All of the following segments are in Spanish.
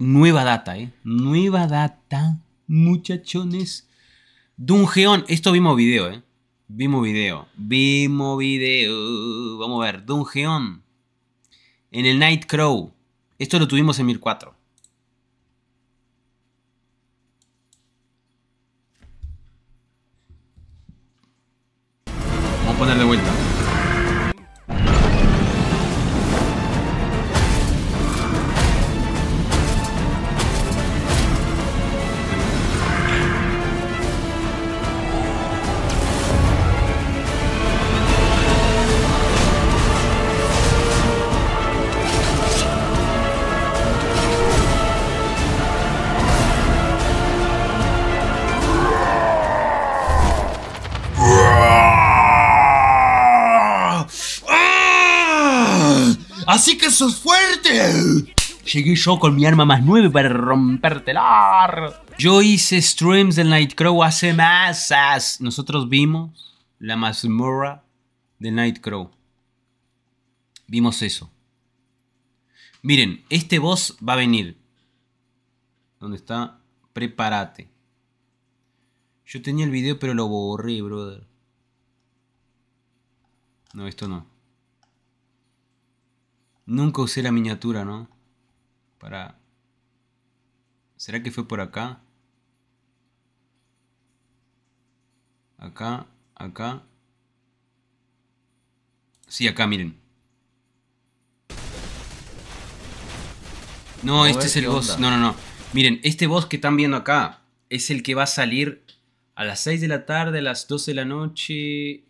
nueva data, ¿eh? Nueva data, muchachones. Dungeon, esto vimos video, ¿eh? Vimos video, vimos video. Vamos a ver, Dungeon. En el Night Esto lo tuvimos en 1004. Vamos a poner de vuelta. Así que sos fuerte. Llegué yo con mi arma más nueve para la. Yo hice streams del Nightcrow hace masas. Nosotros vimos la mazmorra de Nightcrow. Vimos eso. Miren, este boss va a venir. ¿Dónde está? Prepárate. Yo tenía el video, pero lo borré, brother. No, esto no. Nunca usé la miniatura, ¿no? Para... ¿Será que fue por acá? Acá, acá. Sí, acá, miren. No, este es el boss. No, no, no. Miren, este boss que están viendo acá es el que va a salir a las 6 de la tarde, a las 12 de la noche.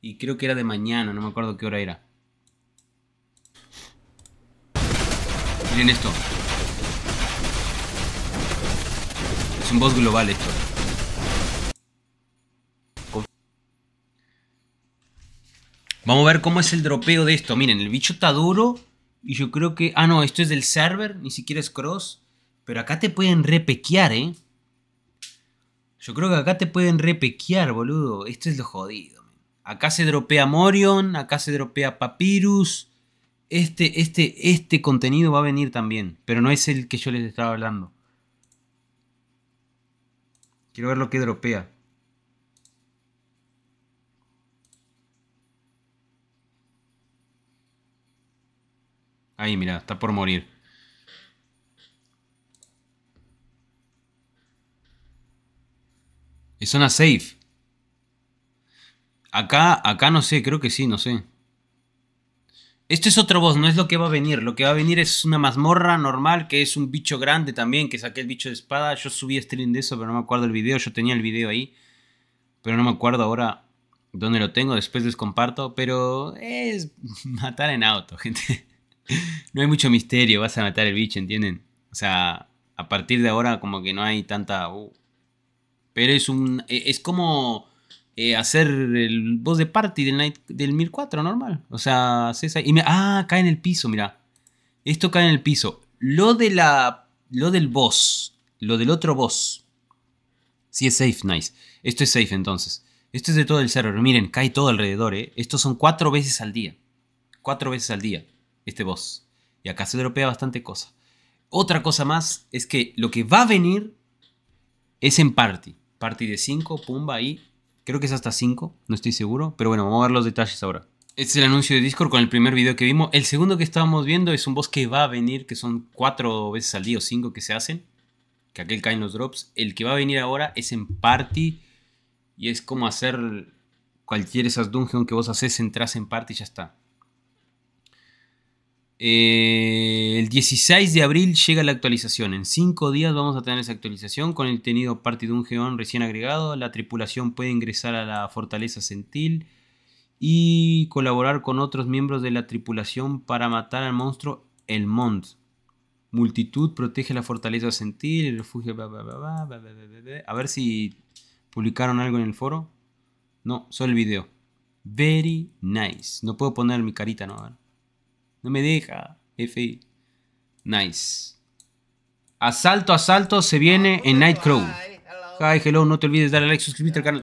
Y creo que era de mañana, no me acuerdo qué hora era. Miren esto. Es un boss global esto. Vamos a ver cómo es el dropeo de esto. Miren, el bicho está duro. Y yo creo que... Ah, no, esto es del server. Ni siquiera es cross. Pero acá te pueden repequear, ¿eh? Yo creo que acá te pueden repequear, boludo. Esto es lo jodido. Acá se dropea Morion. Acá se dropea Papyrus este, este, este contenido va a venir también, pero no es el que yo les estaba hablando. Quiero ver lo que dropea. Ahí, mira, está por morir. Es una safe. Acá, acá no sé, creo que sí, no sé. Esto es otro boss, no es lo que va a venir. Lo que va a venir es una mazmorra normal, que es un bicho grande también, que saqué el bicho de espada. Yo subí stream de eso, pero no me acuerdo el video. Yo tenía el video ahí, pero no me acuerdo ahora dónde lo tengo. Después les comparto, pero es matar en auto, gente. No hay mucho misterio, vas a matar el bicho, ¿entienden? O sea, a partir de ahora como que no hay tanta... Uh. Pero es un... E, es como eh, hacer el boss de party del, night, del 1004 normal. O sea, Y me, ah, cae en el piso, mira Esto cae en el piso. Lo, de la, lo del boss, lo del otro boss. Si es safe, nice. Esto es safe entonces. Esto es de todo el server. Miren, cae todo alrededor, ¿eh? Estos son cuatro veces al día. Cuatro veces al día, este boss. Y acá se dropea bastante cosa. Otra cosa más es que lo que va a venir es en party. Party de 5, pumba, y Creo que es hasta 5, no estoy seguro. Pero bueno, vamos a ver los detalles ahora. Este es el anuncio de Discord con el primer video que vimos. El segundo que estábamos viendo es un boss que va a venir, que son 4 veces al día o 5 que se hacen. Que aquel caen los drops. El que va a venir ahora es en party. Y es como hacer cualquier esas dungeons que vos haces, entras en party y ya está. Eh, el 16 de abril llega la actualización. En 5 días vamos a tener esa actualización con el tenido de un geón recién agregado. La tripulación puede ingresar a la Fortaleza Sentil y colaborar con otros miembros de la tripulación para matar al monstruo El Mont. Multitud protege la Fortaleza Sentil, el refugio. a ver si publicaron algo en el foro. No, solo el video. Very nice. No puedo poner mi carita, ¿no? A ver. No me deja. FI. Nice. Asalto, asalto. Se viene en Nightcrow. Hi, hello. No te olvides de darle like, suscribirte al canal.